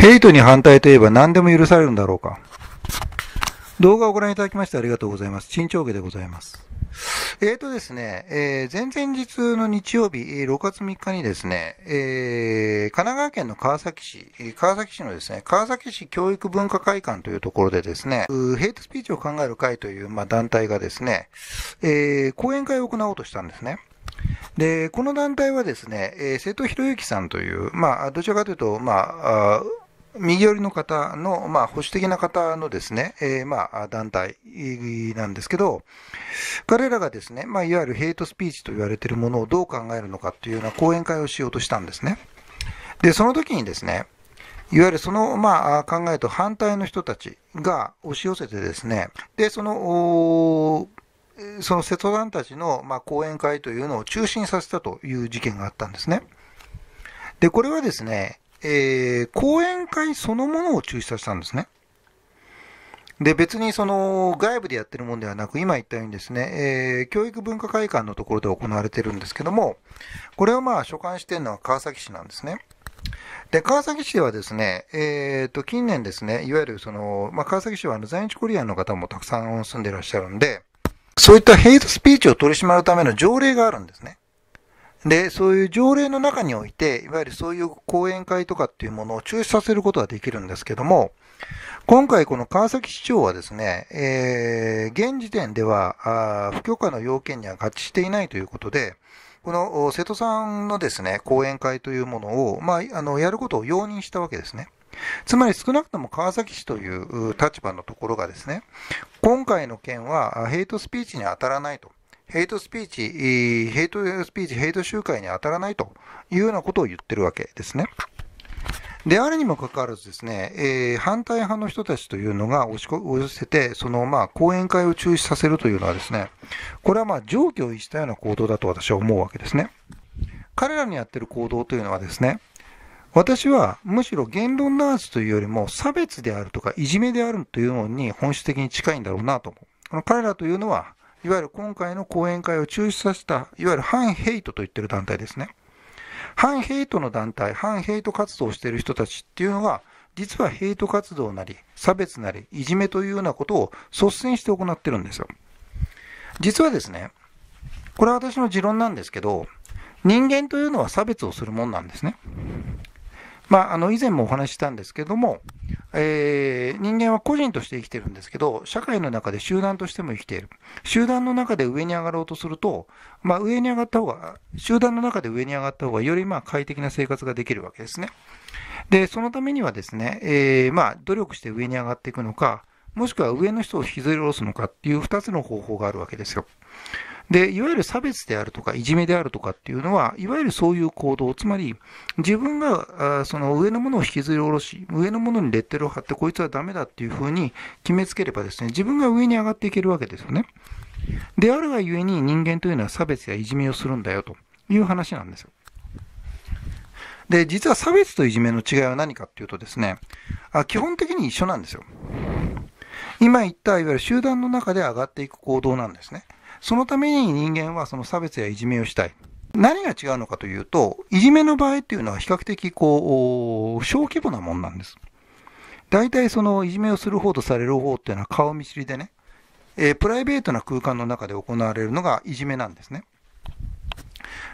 ヘイトに反対といえば何でも許されるんだろうか。動画をご覧いただきましてありがとうございます。新長家でございます。えーとですね、えー、前々日の日曜日、6月3日にですね、えー、神奈川県の川崎市、川崎市のですね、川崎市教育文化会館というところでですね、ヘイトスピーチを考える会という、まあ、団体がですね、えー、講演会を行おうとしたんですね。で、この団体はですね、えー、瀬戸博之さんという、まあ、どちらかというと、まあ、あ右寄りの方の、まあ、保守的な方のですね、えー、まあ、団体なんですけど、彼らがですね、まあ、いわゆるヘイトスピーチと言われているものをどう考えるのかというような講演会をしようとしたんですね。で、その時にですね、いわゆるその、まあ、考えと反対の人たちが押し寄せてですね、で、その、その瀬戸団たちの、まあ、講演会というのを中心させたという事件があったんですね。で、これはですね、えー、講演会そのものを中止させたんですね。で、別にその外部でやってるもんではなく、今言ったようにですね、えー、教育文化会館のところで行われてるんですけども、これをまあ所管してるのは川崎市なんですね。で、川崎市ではですね、えっ、ー、と、近年ですね、いわゆるその、まあ、川崎市はあの在日コリアンの方もたくさん住んでいらっしゃるんで、そういったヘイトスピーチを取り締まるための条例があるんですね。で、そういう条例の中において、いわゆるそういう講演会とかっていうものを中止させることはできるんですけども、今回この川崎市長はですね、えー、現時点では、不許可の要件には合致していないということで、この瀬戸さんのですね、講演会というものを、まあ、あの、やることを容認したわけですね。つまり少なくとも川崎市という立場のところがですね、今回の件はヘイトスピーチに当たらないと。ヘイトスピーチ、ヘイトスピーチ、ヘイト集会に当たらないというようなことを言ってるわけですね。であるにもかかわらずですね、えー、反対派の人たちというのが押し寄せて、そのまあ講演会を中止させるというのはですね、これはまあ状況を逸したような行動だと私は思うわけですね。彼らにやってる行動というのはですね、私はむしろ言論弾圧というよりも差別であるとかいじめであるというのに本質的に近いんだろうなと思う。この彼らというのはいわゆる今回の講演会を中止させた、いわゆる反ヘイトと言ってる団体ですね。反ヘイトの団体、反ヘイト活動をしている人たちっていうのは、実はヘイト活動なり、差別なり、いじめというようなことを率先して行ってるんですよ。実はですね、これは私の持論なんですけど、人間というのは差別をするもんなんですね。まあ、あの、以前もお話ししたんですけども、えー、人間は個人として生きてるんですけど、社会の中で集団としても生きている。集団の中で上に上がろうとすると、まあ、上に上がった方が、集団の中で上に上がった方が、よりまあ快適な生活ができるわけですね。で、そのためにはですね、えー、まあ、努力して上に上がっていくのか、もしくは上の人を引きずり下ろすのかっていう2つの方法があるわけですよ。で、いわゆる差別であるとか、いじめであるとかっていうのは、いわゆるそういう行動、つまり、自分が、あその上のものを引きずり下ろし、上のものにレッテルを貼って、こいつはダメだっていうふうに決めつければですね、自分が上に上がっていけるわけですよね。であるがゆえに人間というのは差別やいじめをするんだよという話なんですよ。で、実は差別といじめの違いは何かっていうとですね、あ基本的に一緒なんですよ。今言った、いわゆる集団の中で上がっていく行動なんですね。そのために人間はその差別やいじめをしたい。何が違うのかというと、いじめの場合っていうのは比較的こう、小規模なもんなんです。大体そのいじめをする方とされる方っていうのは顔見知りでね、えー、プライベートな空間の中で行われるのがいじめなんですね。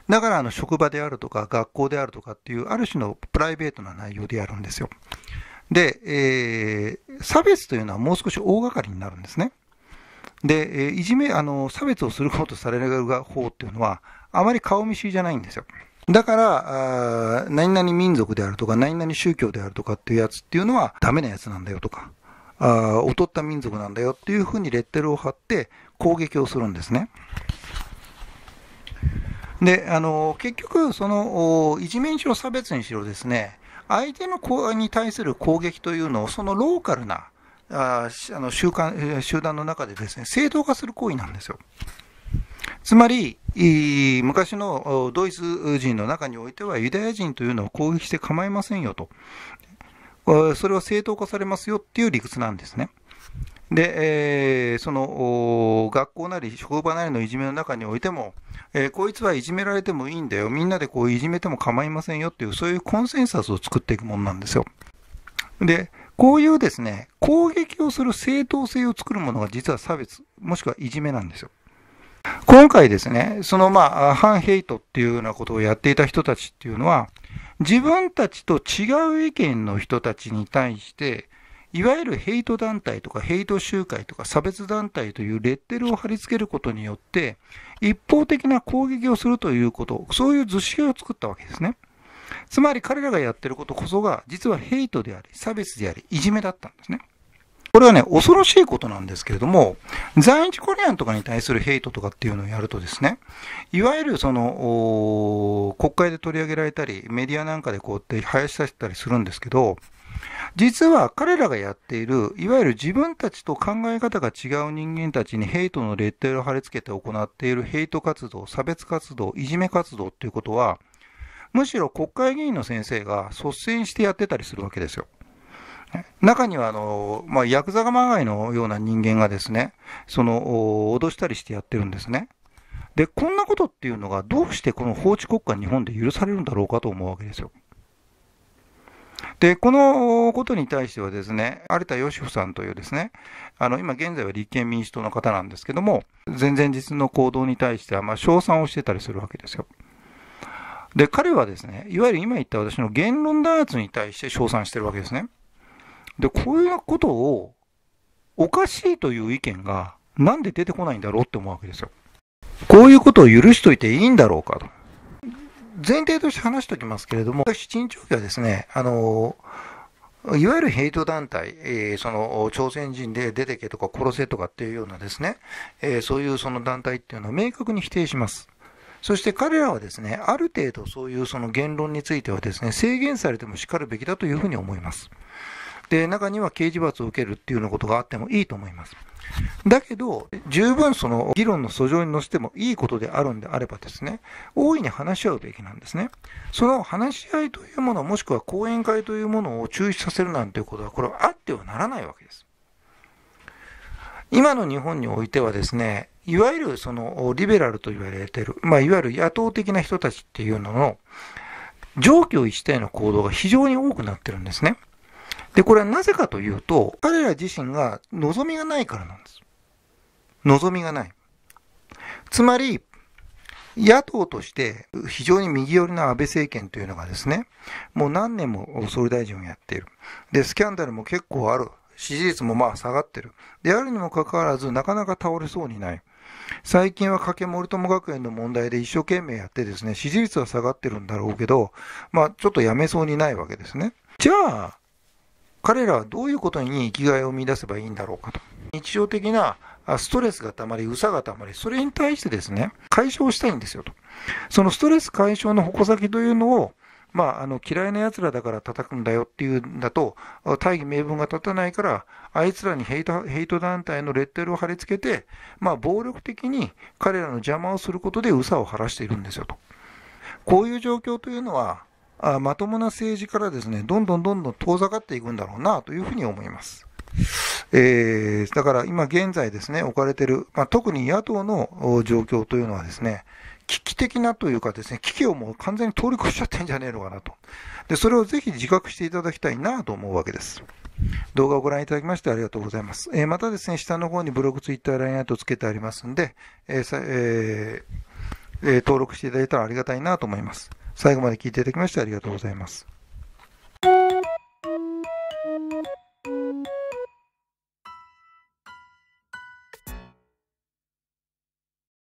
だからあの職場であるとか学校であるとかっていうある種のプライベートな内容でやるんですよ。で、えー、差別というのはもう少し大掛かりになるんですね。で、えいじめ、あの、差別をすることされる方っていうのは、あまり顔見知りじゃないんですよ。だから、あ何々民族であるとか、何々宗教であるとかっていうやつっていうのは、ダメなやつなんだよとか、あ劣った民族なんだよっていうふうにレッテルを貼って攻撃をするんですね。で、あの、結局、その、いじめにしろ差別にしろですね、相手のに対する攻撃というのを、そのローカルな、ああの習慣集団の中でですね、正当化する行為なんですよ。つまり、昔のドイツ人の中においては、ユダヤ人というのを攻撃して構いませんよと。それは正当化されますよっていう理屈なんですね。で、えー、その、学校なり職場なりのいじめの中においても、えー、こいつはいじめられてもいいんだよ。みんなでこういじめても構いませんよっていう、そういうコンセンサスを作っていくもんなんですよ。で、こういうですね、攻撃をする正当性を作るものが実は差別、もしくはいじめなんですよ。今回ですね、そのまあ、反ヘイトっていうようなことをやっていた人たちっていうのは、自分たちと違う意見の人たちに対して、いわゆるヘイト団体とかヘイト集会とか差別団体というレッテルを貼り付けることによって、一方的な攻撃をするということ、そういう図式を作ったわけですね。つまり彼らがやってることこそが、実はヘイトであり、差別であり、いじめだったんですね。これはね、恐ろしいことなんですけれども、在日コリアンとかに対するヘイトとかっていうのをやるとですね、いわゆるその、国会で取り上げられたり、メディアなんかでこうやって生やしさせたりするんですけど、実は彼らがやっている、いわゆる自分たちと考え方が違う人間たちにヘイトのレッテルを貼り付けて行っているヘイト活動、差別活動、いじめ活動っていうことは、むしろ国会議員の先生が率先してやってたりするわけですよ。中にはあの、まあ、ヤクザまがいのような人間がですね、その、脅したりしてやってるんですね。で、こんなことっていうのが、どうしてこの法治国家日本で許されるんだろうかと思うわけですよ。で、このことに対してはですね、有田芳生さんというですね、あの、今現在は立憲民主党の方なんですけども、前々日の行動に対しては、まあ、称賛をしてたりするわけですよ。で、彼はですね、いわゆる今言った私の言論弾圧に対して称賛してるわけですね。で、こういうことを、おかしいという意見が、なんで出てこないんだろうって思うわけですよ。こういうことを許しといていいんだろうかと。前提として話しておきますけれども、私、陳長期はですね、あの、いわゆるヘイト団体、えー、その朝鮮人で出てけとか殺せとかっていうようなですね、えー、そういうその団体っていうのは明確に否定します。そして彼らはですね、ある程度そういうその言論についてはですね、制限されてもしかるべきだというふうに思います。で、中には刑事罰を受けるっていうようなことがあってもいいと思います。だけど、十分その議論の訴状に載せてもいいことであるんであればですね、大いに話し合うべきなんですね。その話し合いというもの、もしくは講演会というものを中止させるなんていうことは、これはあってはならないわけです。今の日本においてはですね、いわゆるそのリベラルと言われている、まあ、いわゆる野党的な人たちっていうのの、上記を体の行動が非常に多くなってるんですね。で、これはなぜかというと、彼ら自身が望みがないからなんです。望みがない。つまり、野党として非常に右寄りな安倍政権というのがですね、もう何年も総理大臣をやっている。で、スキャンダルも結構ある。支持率もまあ下がってる。であるにもかかわらず、なかなか倒れそうにない。最近は掛森友学園の問題で一生懸命やってですね、支持率は下がってるんだろうけど、まあ、ちょっとやめそうにないわけですね。じゃあ、彼らはどういうことに生きがいを見出せばいいんだろうかと。日常的なストレスがたまり、うさがたまり、それに対してですね、解消したいんですよと。そのストレス解消の矛先というのを、まあ、あの嫌いな奴らだから叩くんだよっていうんだと、大義名分が立たないから、あいつらにヘイトヘイト団体のレッテルを貼り付けて、まあ、暴力的に彼らの邪魔をすることで、うさを晴らしているんですよと。こういう状況というのは、あまともな政治からですね、どんどんどんどん遠ざかっていくんだろうなというふうに思います。えー、だから今現在ですね、置かれている、まあ、特に野党の状況というのはですね、危機的なというかですね、危機をもう完全に通り越しちゃってんじゃねえのかなと。で、それをぜひ自覚していただきたいなと思うわけです。動画をご覧いただきましてありがとうございます。えー、またですね、下の方にブログ、ツイッター、ラインアウトつけてありますんで、えーえーえー、登録していただいたらありがたいなと思います。最後まで聞いていただきましてありがとうございます。